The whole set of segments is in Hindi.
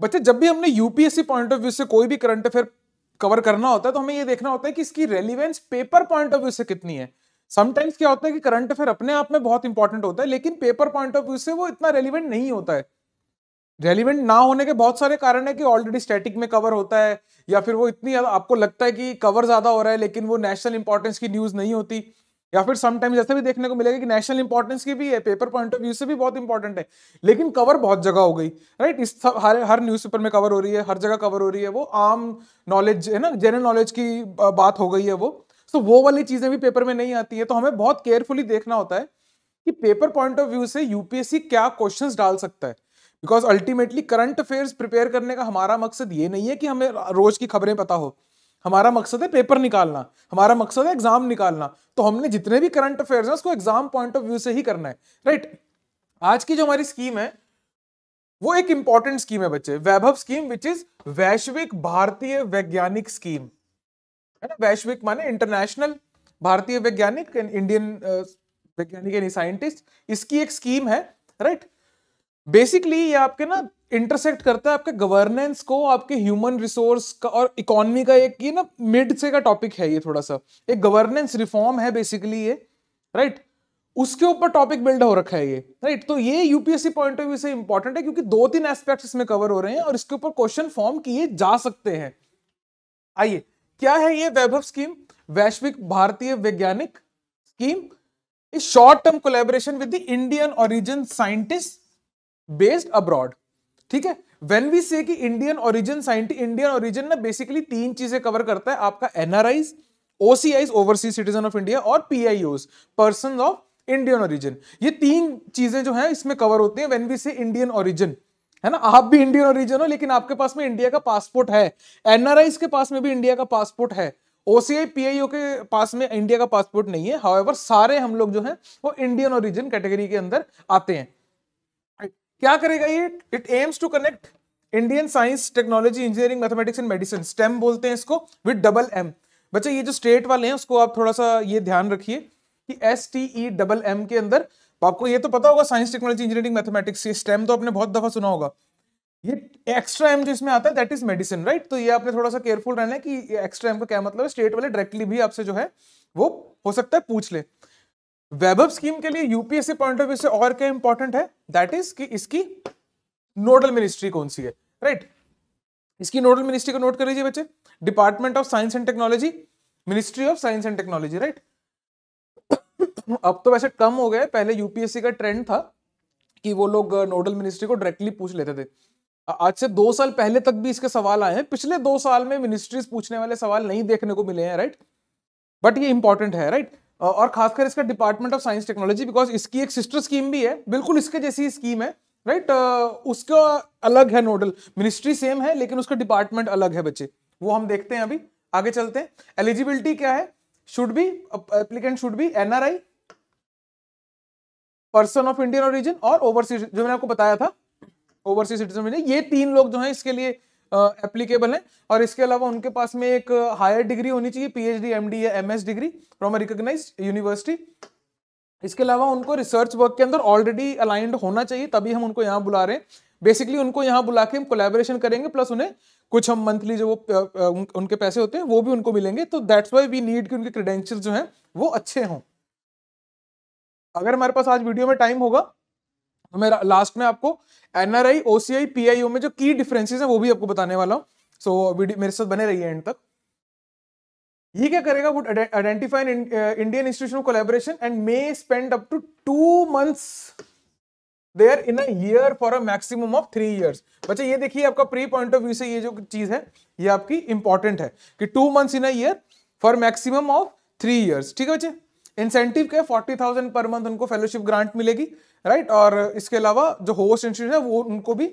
बच्चे जब भी हमने यूपीएससी पॉइंट ऑफ व्यू से कोई भी करंट अफेयर कवर करना होता है तो हमें ये देखना होता है कि इसकी relevance paper point of view से कितनी है समटाइम्स क्या होता है कि करंट अफेयर अपने आप में बहुत इंपॉर्टेंट होता है लेकिन पेपर पॉइंट ऑफ व्यू से वो इतना रेलिवेंट नहीं होता है रेलिवेंट ना होने के बहुत सारे कारण है कि ऑलरेडी स्टैटिक में कवर होता है या फिर वो इतनी आपको लगता है कि कवर ज्यादा हो रहा है लेकिन वो नेशनल इंपॉर्टेंस की न्यूज नहीं होती या फिर समटाइम्स ऐसे भी देखने को मिलेगा कि नेशनल इंपॉर्टेंस की भी है पेपर पॉइंट ऑफ व्यू से भी बहुत इंपॉर्टेंट है लेकिन कवर बहुत जगह हो गई राइट इस सब हर हर न्यूज़पेपर में कवर हो रही है हर जगह कवर हो रही है वो आम नॉलेज है ना जनरल नॉलेज की बात हो गई है वो तो वो वाली चीज़ें भी पेपर में नहीं आती है तो हमें बहुत केयरफुली देखना होता है कि paper point of view UPSC यूपीएससी क्या क्वेश्चन डाल सकता है because ultimately current affairs prepare करने का हमारा मकसद ये नहीं है कि हमें रोज की खबरें पता हो हमारा मकसद है पेपर निकालना हमारा मकसद है एग्जाम निकालना तो हमने जितने भी करंट अफेयर्स हैं उसको एग्जाम पॉइंट ऑफ व्यू से ही करना है राइट आज की जो हमारी स्कीम है वो एक इंपॉर्टेंट स्कीम है बच्चे वैभव स्कीम विच इज वैश्विक भारतीय वैज्ञानिक स्कीम है ना वैश्विक माने इंटरनेशनल भारतीय वैज्ञानिक इंडियन वैज्ञानिक यानी साइंटिस्ट इसकी एक स्कीम है राइट बेसिकली ये आपके ना इंटरसेक्ट करता है आपके गवर्नेंस को आपके ह्यूमन रिसोर्स का और इकोनॉमी का एक ये ना मिड से का टॉपिक है ये थोड़ा सा एक गवर्नेंस रिफॉर्म है बेसिकली ये राइट उसके ऊपर टॉपिक बिल्ड हो रखा है ये राइट तो ये यूपीएससी पॉइंट ऑफ व्यू से इंपॉर्टेंट है क्योंकि दो तीन एस्पेक्ट इसमें कवर हो रहे हैं और इसके ऊपर क्वेश्चन फॉर्म किए जा सकते हैं आइए क्या है ये वैभव स्कीम वैश्विक भारतीय वैज्ञानिक scheme short term collaboration with the Indian origin scientist based abroad ठीक है when we say Indian origin scientist Indian origin ना बेसिकली तीन चीजें कवर करता है आपका NRIs OCIs overseas citizen of India और PIOs person of Indian origin ये तीन चीजें जो है इसमें कवर होती है when we say Indian origin है ना आप भी इंडियन ओरिजिन हो लेकिन आपके पास में इंडिया का पासपोर्ट है एनआरआईज के पास में भी इंडिया का पासपोर्ट है ओसीआई पीआईओ के पास में इंडिया का पासपोर्ट नहीं है हाउएवर सारे हम लोग जो है वो इंडियन ओरिजिन कैटेगरी के अंदर आते हैं क्या करेगा ये it aims to connect Indian science technology engineering mathematics and medicine STEM बोलते हैं इसको विद डबल एम बच्चे ये जो स्टेट वाले हैं उसको आप थोड़ा सा ये ध्यान रखिए कि S T E double M के अंदर तो आपको ये तो पता होगा साइंस टेक्नोलॉजी इंजीनियरिंग मैथमेटिक्स ये स्टेम तो आपने बहुत दफा सुना होगा ये एक्स्ट्रा एम जो इसमें आता है दैट इज मेडिसिन राइट तो ये आपने थोड़ा सा केयरफुल रहना है कि एक्स्ट्रा एम का क्या मतलब है स्टेट वाले डायरेक्टली भी आपसे जो है वो हो सकता है पूछ ले वैभव स्कीम के लिए यूपीएससी पॉइंट ऑफ व्यू से और क्या इंपॉर्टेंट है दैट इज कि इसकी नोडल मिनिस्ट्री कौन सी है राइट right? इसकी नोडल मिनिस्ट्री को नोट कर लीजिए बच्चे department of science and technology ministry of science and technology right अब तो वैसे कम हो गया पहले यूपीएससी का ट्रेंड था कि वो लोग नोडल uh, मिनिस्ट्री को डायरेक्टली पूछ लेते थे आज से दो साल पहले तक भी इसके सवाल आए हैं पिछले दो साल में मिनिस्ट्रीज पूछने वाले सवाल नहीं देखने को मिले हैं राइट बट ये इंपॉर्टेंट है राइट right? और खासकर इसका department of science technology because इसकी एक सिस्टर स्कीम भी है बिल्कुल इसके जैसी स्कीम है राइट right? uh, उसका अलग है नोडल मिनिस्ट्री सेम है लेकिन उसका डिपार्टमेंट अलग है बच्चे वो हम देखते हैं अभी आगे चलते हैं एलिजिबिलिटी क्या है should be applicant should be NRI person of Indian origin और ओवरसीज जो मैंने आपको बताया था ओवरसीज सिटीजन ये तीन लोग जो है इसके लिए एप्लीकेबल हैं और इसके अलावा उनके पास में एक हायर डिग्री होनी चाहिए पीएचडी एमडी या MS degree from recognise university इसके अलावा उनको रिसर्च वर्क के अंदर ऑलरेडी अलाइंड होना चाहिए तभी हम उनको यहाँ बुला रहे हैं बेसिकली उनको यहाँ बुला के हम कोलेबोरेशन करेंगे प्लस उन्हें कुछ हम मंथली जो वो उनके पैसे होते हैं वो भी उनको मिलेंगे तो दैट्स वाई वी नीड कि उनके क्रेडेंशियल जो हैं वो अच्छे हों अगर हमारे पास आज वीडियो में टाइम होगा मैं लास्ट में आपको एनआरआई ओसीआई पीआईओ में जो की डिफरेंसेस हैं वो भी आपको बताने वाला हूँ सो so, वीडियो मेरे साथ बने रहिए एंड तक ये क्या करेगा would identify Indian institution of collaboration and may spend up to two months there in a year for a maximum of three years बच्चा ये देखिए आपका प्री पॉइंट ऑफ व्यू से ये जो चीज है ये आपकी इंपॉर्टेंट है कि two months in a year for maximum of three years ठीक है बच्चे इंसेंटिव के फोर्टी थाउजेंड पर मंथ उनको फेलोशिप ग्रांट मिलेगी राइट और इसके अलावा जो होस्ट इंस्टीट्यूट है वो उनको भी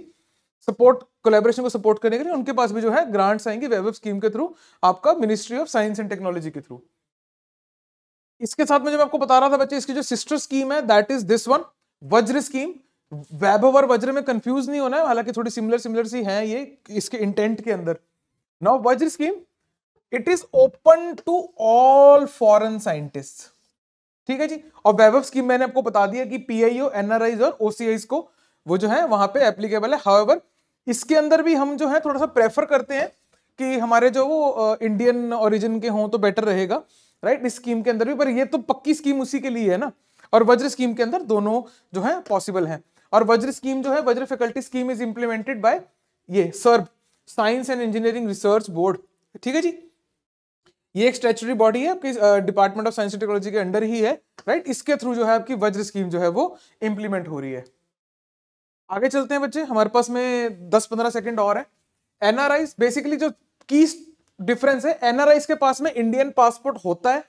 सपोर्ट कोलेबोरेशन को सपोर्ट करने के लिए उनके पास भी जो है ग्रांट्स आएंगे वेब स्कीम के थ्रू आपका ministry of science and technology के थ्रू इसके साथ में जब आपको बता रहा था बच्चे इसकी जो सिस्टर स्कीम है that is this one Vajra scheme Vaibhav और वज्र में कंफ्यूज नहीं होना है हालांकि थोड़ी सिमिलर सिमिलर सी है ये इसके इंटेंट के अंदर now Vajra scheme it is open to all foreign scientist ठीक है जी और वैभव स्कीम मैंने आपको बता दिया कि पीआईओ एनआरआईज और ओसीआईज को वो जो है वहां पे एप्लीकेबल है हावेवर इसके अंदर भी हम जो है थोड़ा सा प्रेफर करते हैं कि हमारे जो वो इंडियन ओरिजिन के हों तो बेटर रहेगा राइट इस स्कीम के अंदर भी पर ये तो पक्की स्कीम उसी के लिए है ना और वज्र स्कीम के अंदर दोनों जो है पॉसिबल है और वज्र स्कीम जो है Vajra faculty scheme is implemented by ये SERB science and engineering research board ठीक है जी ये एक स्टेचुरी बॉडी है आपकी department of science and technology के अंडर ही है राइट इसके थ्रू जो है आपकी वज्र स्कीम जो है वो इंप्लीमेंट हो रही है आगे चलते हैं बच्चे हमारे पास में दस पंद्रह सेकेंड और है एनआरआई बेसिकली जो की डिफरेंस है एनआरआई के पास में इंडियन पासपोर्ट होता है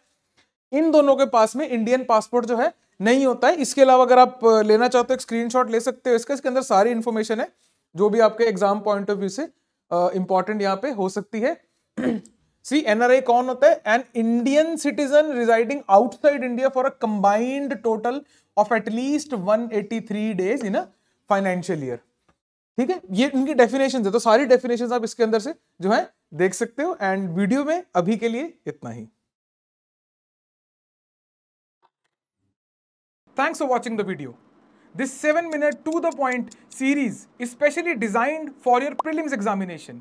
इन दोनों के पास में इंडियन पासपोर्ट जो है नहीं होता है इसके अलावा अगर आप लेना चाहते हो एक स्क्रीनशॉट ले सकते हो इसका इसके अंदर सारी इन्फॉर्मेशन है जो भी आपके एग्जाम पॉइंट ऑफ व्यू से इंपॉर्टेंट यहाँ पे हो सकती है सी एनआरआई कौन होता है an Indian citizen residing outside India for a combined total of at least 183 days in a financial year ठीक है ये इनकी डेफिनेशन है तो सारी डेफिनेशन आप इसके अंदर से जो है देख सकते हो एंड वीडियो में अभी के लिए इतना ही thanks for watching the video this seven minute to the point series specially designed for your prelims examination